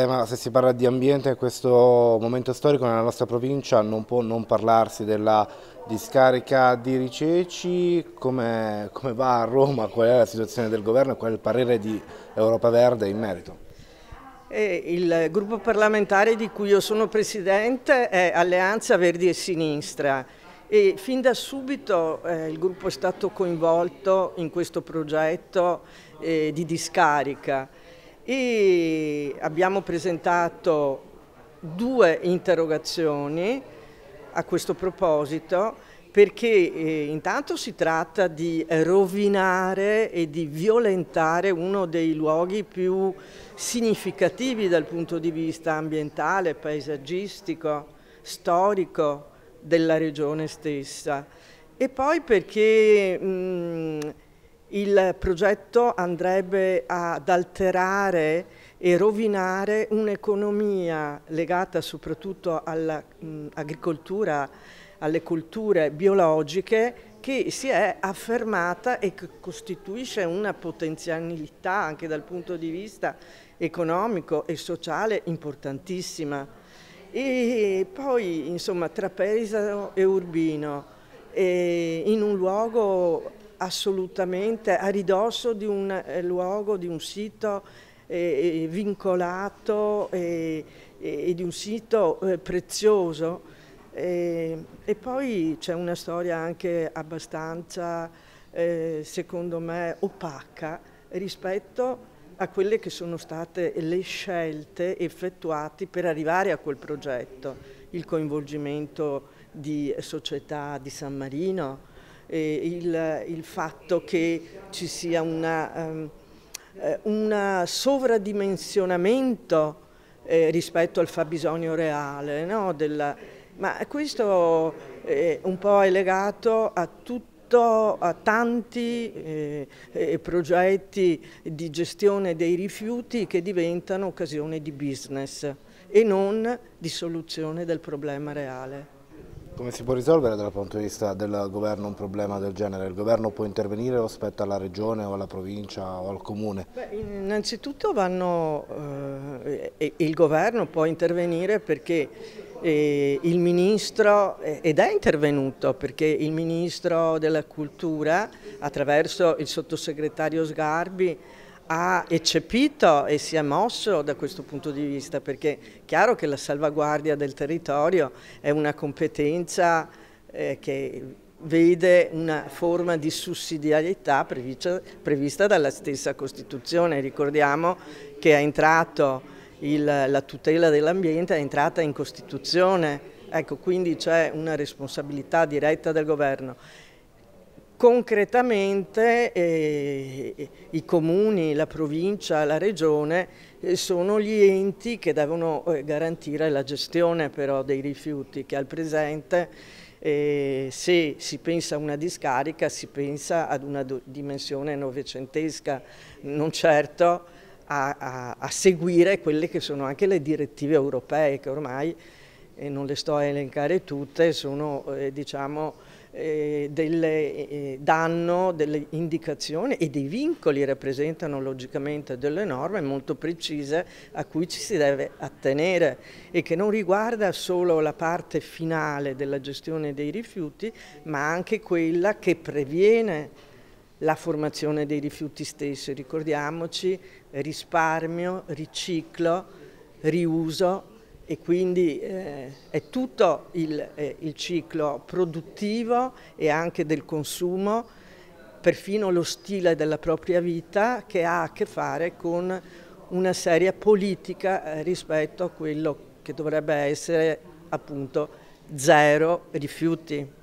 tema, se si parla di ambiente in questo momento storico nella nostra provincia non può non parlarsi della discarica di Riceci, come, come va a Roma, qual è la situazione del governo e qual è il parere di Europa Verde in merito? Eh, il gruppo parlamentare di cui io sono presidente è Alleanza Verdi e Sinistra e fin da subito eh, il gruppo è stato coinvolto in questo progetto eh, di discarica e abbiamo presentato due interrogazioni a questo proposito perché eh, intanto si tratta di rovinare e di violentare uno dei luoghi più significativi dal punto di vista ambientale, paesaggistico, storico della regione stessa. E poi perché mh, il progetto andrebbe ad alterare e rovinare un'economia legata soprattutto all'agricoltura, alle culture biologiche che si è affermata e che costituisce una potenzialità anche dal punto di vista economico e sociale importantissima. E poi insomma tra paesano e urbino, e eh, in un luogo assolutamente a ridosso di un eh, luogo, di un sito eh, eh vincolato e, eh, e, di un sito eh, prezioso. E, e poi c'è una storia anche abbastanza, eh, secondo me, opaca rispetto a quelle che sono state le scelte effettuate per arrivare a quel progetto, il coinvolgimento di società di San Marino, eh, il, il, fatto che ci sia ehm, eh, un um, sovradimensionamento eh, rispetto al fabbisogno reale, no? Della, ma questo eh, un po' è legato a tutto a tanti eh, eh, progetti di gestione dei rifiuti che diventano occasione di business e non di soluzione del problema reale. Come si può risolvere dal punto di vista del governo un problema del genere? Il governo può intervenire o aspetta alla regione o alla provincia o al comune? Beh, innanzitutto vanno, eh, il governo può intervenire perché eh, il ministro, eh, ed è intervenuto perché il ministro della cultura attraverso il sottosegretario Sgarbi ha eccepito e si è mosso da questo punto di vista perché è chiaro che la salvaguardia del territorio è una competenza eh, che vede una forma di sussidiarietà prevista, prevista dalla stessa Costituzione. Ricordiamo che è entrato il, la tutela dell'ambiente, è entrata in Costituzione, ecco quindi c'è una responsabilità diretta del governo. Concretamente eh, i comuni, la provincia, la regione eh, sono gli enti che devono eh, garantire la gestione però dei rifiuti che al presente eh, se si pensa a una discarica si pensa ad una dimensione novecentesca, non certo a, a, a seguire quelle che sono anche le direttive europee che ormai e non le sto a elencare tutte, sono eh, diciamo, eh, delle, eh, danno delle indicazioni e dei vincoli rappresentano logicamente delle norme molto precise a cui ci si deve attenere e che non riguarda solo la parte finale della gestione dei rifiuti ma anche quella che previene la formazione dei rifiuti stessi, ricordiamoci risparmio, riciclo, riuso e quindi eh, è tutto il, eh, il, ciclo produttivo e anche del consumo, perfino lo stile della propria vita che ha a che fare con una seria politica eh, rispetto a quello che dovrebbe essere appunto zero rifiuti.